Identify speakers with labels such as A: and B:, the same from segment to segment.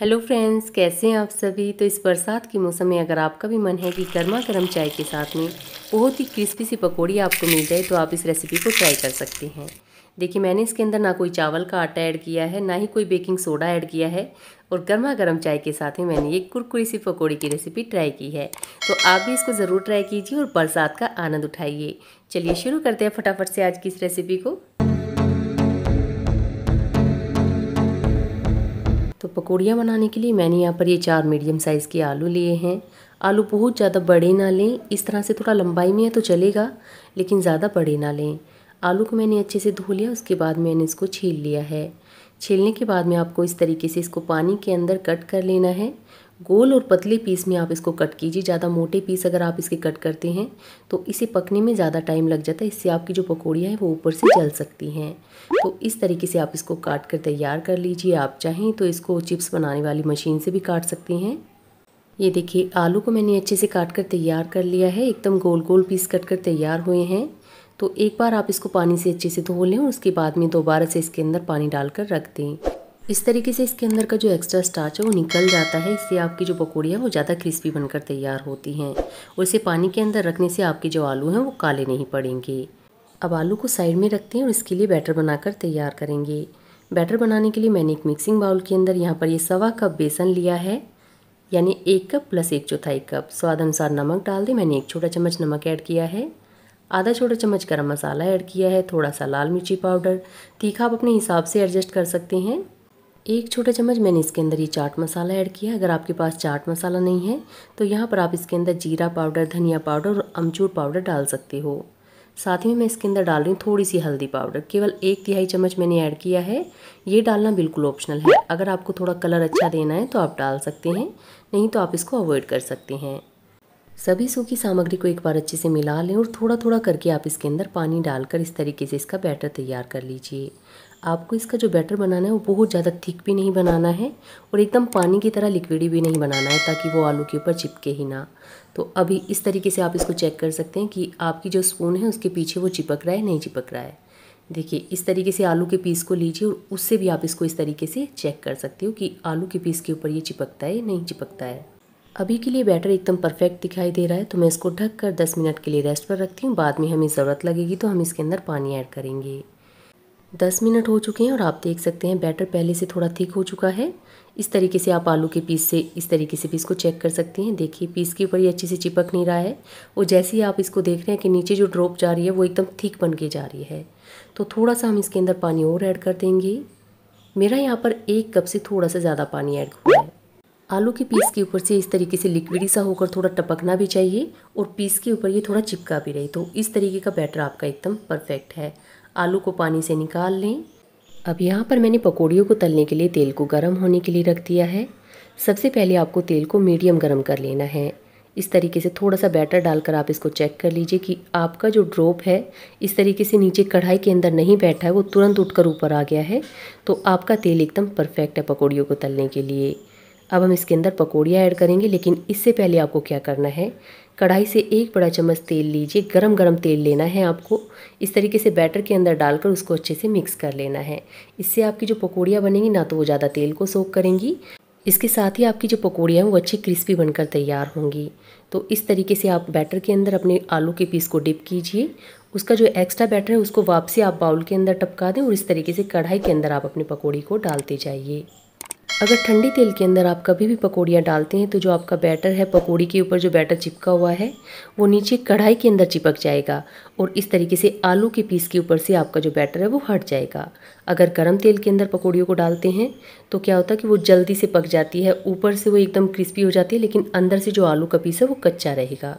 A: hello friends कैसे हैं आप सभी तो इस बरसात के मौसम में अगर आपका भी मन है कि गर्मा गर्म चाय के साथ में बहुत ही क्रिस्पी सी पकौड़ी आपको मिल जाए तो आप इस रेसिपी को ट्राई कर सकते हैं देखिए मैंने इसके अंदर ना कोई चावल का आटा ऐड किया है ना ही कोई बेकिंग सोडा ऐड किया है और गर्मा गर्म चाय के साथ ही मैंने ये कुरकुरी सी पकौड़ी की रेसिपी ट्राई की है तो आप भी इसको ज़रूर ट्राई कीजिए और बरसात का आनंद उठाइए चलिए शुरू करते हैं फटाफट से आज की इस रेसिपी को तो पकौड़ियाँ बनाने के लिए मैंने यहाँ पर ये चार मीडियम साइज़ के आलू लिए हैं आलू बहुत ज़्यादा बड़े ना लें इस तरह से थोड़ा लंबाई में है तो चलेगा लेकिन ज़्यादा बड़े ना लें आलू को मैंने अच्छे से धो लिया उसके बाद मैंने इसको छील लिया है छीलने के बाद में आपको इस तरीके से इसको पानी के अंदर कट कर लेना है गोल और पतले पीस में आप इसको कट कीजिए ज़्यादा मोटे पीस अगर आप इसके कट करते हैं तो इसे पकने में ज़्यादा टाइम लग जाता है इससे आपकी जो पकौड़ियाँ हैं वो ऊपर से जल सकती हैं तो इस तरीके से आप इसको काट कर तैयार कर लीजिए आप चाहें तो इसको चिप्स बनाने वाली मशीन से भी काट सकती हैं ये देखिए आलू को मैंने अच्छे से काट कर तैयार कर लिया है एकदम गोल गोल पीस कट कर तैयार हुए हैं तो एक बार आप इसको पानी से अच्छे से धो लें और उसके बाद में दोबारा से इसके अंदर पानी डालकर रख दें इस तरीके से इसके अंदर का जो एक्स्ट्रा स्टार्च है वो निकल जाता है इससे आपकी जो पकौड़ी है वो ज़्यादा क्रिस्पी बनकर तैयार होती हैं और इसे पानी के अंदर रखने से आपके जो आलू हैं वो काले नहीं पड़ेंगे अब आलू को साइड में रखते हैं और इसके लिए बैटर बनाकर तैयार करेंगे बैटर बनाने के लिए मैंने एक मिक्सिंग बाउल के अंदर यहाँ पर ये सवा कप बेसन लिया है यानी एक कप प्लस एक चौथाई कप स्वाद अनुसार नमक डाल दें मैंने एक छोटा चम्मच नमक ऐड किया है आधा छोटा चम्मच गरम मसाला ऐड किया है थोड़ा सा लाल मिर्ची पाउडर तीखा आप अपने हिसाब से एडजस्ट कर सकते हैं एक छोटा चम्मच मैंने इसके अंदर ये चाट मसाला ऐड किया अगर आपके पास चाट मसाला नहीं है तो यहाँ पर आप इसके अंदर जीरा पाउडर धनिया पाउडर और अमचूर पाउडर डाल सकते हो साथ ही मैं इसके अंदर डाल रही हूँ थोड़ी सी हल्दी पाउडर केवल एक तिहाई चम्मच मैंने ऐड किया है ये डालना बिल्कुल ऑप्शनल है अगर आपको थोड़ा कलर अच्छा देना है तो आप डाल सकते हैं नहीं तो आप इसको अवॉइड कर सकते हैं सभी सूखी सामग्री को एक बार अच्छे से मिला लें और थोड़ा थोड़ा करके आप इसके अंदर पानी डालकर इस तरीके से इसका बैटर तैयार कर लीजिए आपको इसका जो बैटर बनाना है वो बहुत ज़्यादा थिक भी नहीं बनाना है और एकदम पानी की तरह लिक्विडी भी नहीं बनाना है ताकि वो आलू के ऊपर चिपके ही ना तो अभी इस तरीके से आप इसको चेक कर सकते हैं कि आपकी जो स्पून है उसके पीछे वो चिपक रहा है नहीं चिपक रहा है देखिए इस तरीके से आलू के पीस को लीजिए और उससे भी आप इसको इस तरीके से चेक कर सकते हो कि आलू के पीस के ऊपर ये चिपकता है नहीं चिपकता है अभी के लिए बैटर एकदम परफेक्ट दिखाई दे रहा है तो मैं इसको ढक कर दस मिनट के लिए रेस्ट पर रखती हूँ बाद में हमें ज़रूरत लगेगी तो हम इसके अंदर पानी ऐड करेंगे दस मिनट हो चुके हैं और आप देख सकते हैं बैटर पहले से थोड़ा थिक हो चुका है इस तरीके से आप आलू के पीस से इस तरीके से पीस को चेक कर सकते हैं देखिए पीस के ऊपर ये अच्छे से चिपक नहीं रहा है और जैसे ही आप इसको देख रहे हैं कि नीचे जो ड्रॉप जा रही है वो एकदम थिक बन के जा रही है तो थोड़ा सा हम इसके अंदर पानी और ऐड कर देंगे मेरा यहाँ पर एक कप से थोड़ा सा ज़्यादा पानी ऐड आलू के पीस के ऊपर से इस तरीके से लिक्विडी सा होकर थोड़ा टपकना भी चाहिए और पीस के ऊपर ये थोड़ा चिपका भी रहे तो इस तरीके का बैटर आपका एकदम परफेक्ट है आलू को पानी से निकाल लें अब यहाँ पर मैंने पकौड़ियों को तलने के लिए तेल को गर्म होने के लिए रख दिया है सबसे पहले आपको तेल को मीडियम गर्म कर लेना है इस तरीके से थोड़ा सा बैटर डालकर आप इसको चेक कर लीजिए कि आपका जो ड्रॉप है इस तरीके से नीचे कढ़ाई के अंदर नहीं बैठा है वो तुरंत उठकर ऊपर आ गया है तो आपका तेल एकदम परफेक्ट है पकौड़ियों को तलने के लिए अब हम इसके अंदर पकौड़ियाँ ऐड करेंगे लेकिन इससे पहले आपको क्या करना है कढ़ाई से एक बड़ा चम्मच तेल लीजिए गरम गरम तेल लेना है आपको इस तरीके से बैटर के अंदर डालकर उसको अच्छे से मिक्स कर लेना है इससे आपकी जो पकौड़ियाँ बनेंगी ना तो वो ज़्यादा तेल को सोख करेंगी इसके साथ ही आपकी जो पकौड़ियाँ हैं वो अच्छी क्रिस्पी बनकर तैयार होंगी तो इस तरीके से आप बैटर के अंदर अपने आलू के पीस को डिप कीजिए उसका जो एक्स्ट्रा बैटर है उसको वापसी आप बाउल के अंदर टपका दें और इस तरीके से कढ़ाई के अंदर आप अपनी पकौड़ी को डालते जाइए अगर ठंडी तेल के अंदर आप कभी भी पकौड़ियाँ डालते हैं तो जो आपका बैटर है पकौड़ी के ऊपर जो बैटर चिपका हुआ है वो नीचे कढ़ाई के अंदर चिपक जाएगा और इस तरीके से आलू के पीस के ऊपर से आपका जो बैटर है वो हट जाएगा अगर गर्म तेल के अंदर पकौड़ियों को डालते हैं तो क्या होता है कि वो जल्दी से पक जाती है ऊपर से वो एकदम क्रिस्पी हो जाती है लेकिन अंदर से जो आलू का पीस है वो कच्चा रहेगा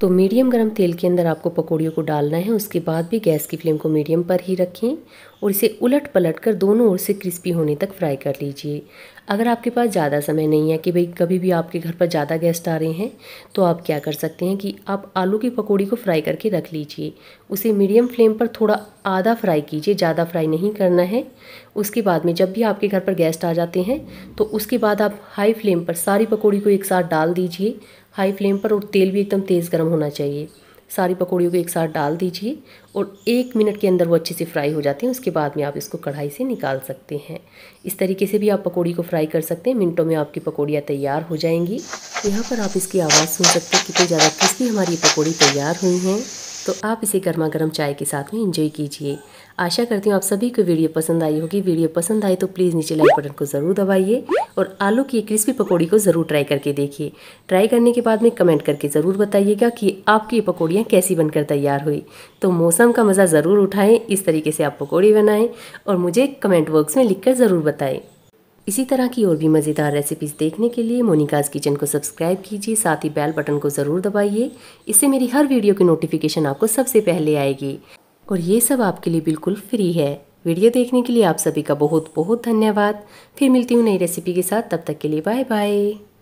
A: तो मीडियम गरम तेल के अंदर आपको पकौड़ियों को डालना है उसके बाद भी गैस की फ्लेम को मीडियम पर ही रखें और इसे उलट पलट कर दोनों ओर से क्रिस्पी होने तक फ्राई कर लीजिए अगर आपके पास ज़्यादा समय नहीं है कि भाई कभी भी आपके घर पर ज़्यादा गेस्ट आ रहे हैं तो आप क्या कर सकते हैं कि आप आलू की पकौड़ी को फ्राई करके रख लीजिए उसे मीडियम फ्लेम पर थोड़ा आधा फ्राई कीजिए ज़्यादा फ्राई नहीं करना है उसके बाद में जब भी आपके घर पर गेस्ट आ जाते हैं तो उसके बाद आप हाई फ्लेम पर सारी पकौड़ी को एक साथ डाल दीजिए हाई फ्लेम पर और तेल भी एकदम तेज़ गर्म होना चाहिए सारी पकौड़ियों को एक साथ डाल दीजिए और एक मिनट के अंदर वो अच्छे से फ्राई हो जाते हैं उसके बाद में आप इसको कढ़ाई से निकाल सकते हैं इस तरीके से भी आप पकौड़ी को फ्राई कर सकते हैं मिनटों में आपकी पकौड़ियाँ तैयार हो जाएंगी यहाँ पर आप इसकी आवाज़ सुन सकते हैं कितनी ज़्यादा किसकी हमारी पकौड़ी तैयार हुई हैं तो आप इसे गर्मा गर्म चाय के साथ में इंजॉय कीजिए आशा करती हूँ आप सभी को वीडियो पसंद आई होगी वीडियो पसंद आई तो प्लीज़ नीचे लाइक बटन को ज़रूर दबाइए और आलू की क्रिस्पी पकौड़ी को ज़रूर ट्राई करके देखिए ट्राई करने के बाद में कमेंट करके ज़रूर बताइएगा कि आपकी ये पकौड़ियाँ कैसी बनकर तैयार हुई तो मौसम का मज़ा ज़रूर उठाएँ इस तरीके से आप पकौड़ी बनाएँ और मुझे कमेंट बॉक्स में लिख ज़रूर बताएँ इसी तरह की और भी मज़ेदार रेसिपीज़ देखने के लिए मोनिकाज़ किचन को सब्सक्राइब कीजिए साथ ही बेल बटन को ज़रूर दबाइए इससे मेरी हर वीडियो की नोटिफिकेशन आपको सबसे पहले आएगी और ये सब आपके लिए बिल्कुल फ्री है वीडियो देखने के लिए आप सभी का बहुत बहुत धन्यवाद फिर मिलती हूँ नई रेसिपी के साथ तब तक के लिए बाय बाय